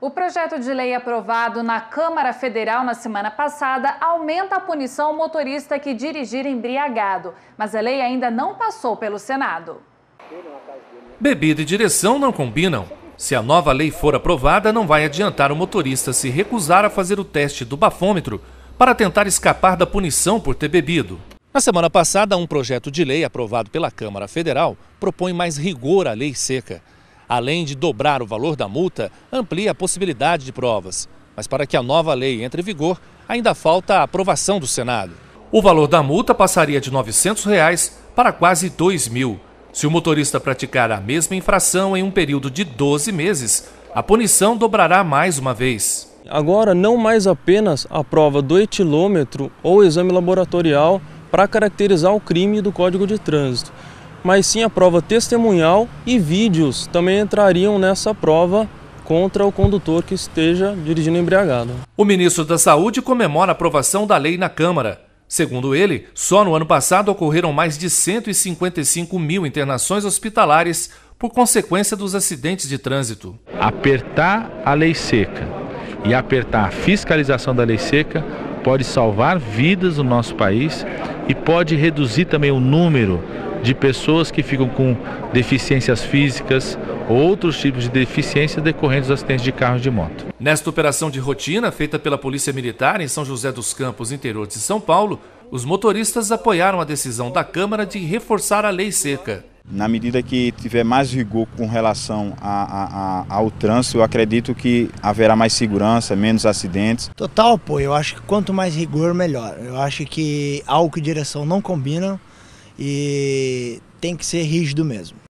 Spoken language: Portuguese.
O projeto de lei aprovado na Câmara Federal na semana passada aumenta a punição ao motorista que dirigir embriagado, mas a lei ainda não passou pelo Senado. Bebida e direção não combinam. Se a nova lei for aprovada, não vai adiantar o motorista se recusar a fazer o teste do bafômetro para tentar escapar da punição por ter bebido. Na semana passada, um projeto de lei aprovado pela Câmara Federal propõe mais rigor à lei seca. Além de dobrar o valor da multa, amplia a possibilidade de provas. Mas para que a nova lei entre em vigor, ainda falta a aprovação do Senado. O valor da multa passaria de R$ 900 reais para quase R$ 2 mil. Se o motorista praticar a mesma infração em um período de 12 meses, a punição dobrará mais uma vez. Agora, não mais apenas a prova do etilômetro ou exame laboratorial para caracterizar o crime do Código de Trânsito, mas sim a prova testemunhal e vídeos também entrariam nessa prova contra o condutor que esteja dirigindo embriagado. O ministro da Saúde comemora a aprovação da lei na Câmara. Segundo ele, só no ano passado ocorreram mais de 155 mil internações hospitalares por consequência dos acidentes de trânsito. Apertar a lei seca e apertar a fiscalização da lei seca pode salvar vidas no nosso país e pode reduzir também o número de pessoas que ficam com deficiências físicas ou outros tipos de deficiência decorrentes dos acidentes de carros e de moto. Nesta operação de rotina feita pela Polícia Militar em São José dos Campos, interior de São Paulo, os motoristas apoiaram a decisão da Câmara de reforçar a lei seca. Na medida que tiver mais rigor com relação a, a, a, ao trânsito, eu acredito que haverá mais segurança, menos acidentes. Total apoio, eu acho que quanto mais rigor, melhor. Eu acho que álcool e direção não combinam e tem que ser rígido mesmo.